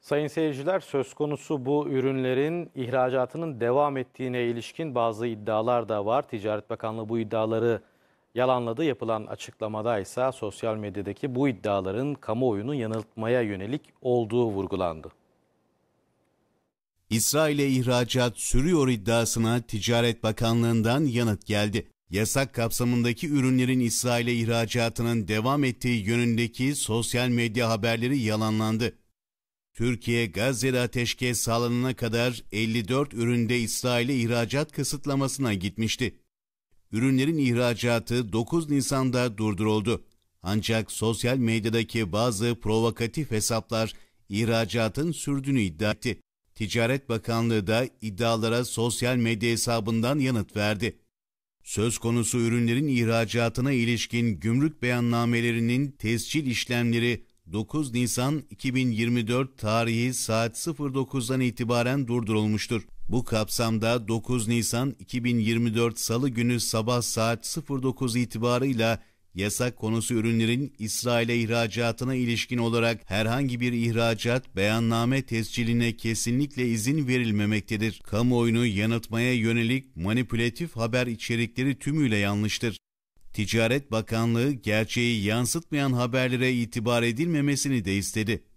Sayın seyirciler söz konusu bu ürünlerin ihracatının devam ettiğine ilişkin bazı iddialar da var. Ticaret Bakanlığı bu iddiaları yalanladı. Yapılan açıklamada ise sosyal medyadaki bu iddiaların kamuoyunu yanıltmaya yönelik olduğu vurgulandı. İsrail'e ihracat sürüyor iddiasına Ticaret Bakanlığı'ndan yanıt geldi. Yasak kapsamındaki ürünlerin İsrail'e ihracatının devam ettiği yönündeki sosyal medya haberleri yalanlandı. Türkiye Gazze'de ateşkes sağlanana kadar 54 üründe İsrail'e ihracat kısıtlamasına gitmişti. Ürünlerin ihracatı 9 Nisan'da durduruldu. Ancak sosyal medyadaki bazı provokatif hesaplar ihracatın sürdüğünü iddia etti. Ticaret Bakanlığı da iddialara sosyal medya hesabından yanıt verdi. Söz konusu ürünlerin ihracatına ilişkin gümrük beyannamelerinin tescil işlemleri 9 Nisan 2024 tarihi saat 09'dan itibaren durdurulmuştur. Bu kapsamda 9 Nisan 2024 Salı günü sabah saat 09 itibarıyla yasak konusu ürünlerin İsrail'e ihracatına ilişkin olarak herhangi bir ihracat beyanname tesciline kesinlikle izin verilmemektedir. Kamuoyunu yanıtmaya yönelik manipülatif haber içerikleri tümüyle yanlıştır. Ticaret Bakanlığı gerçeği yansıtmayan haberlere itibar edilmemesini de istedi.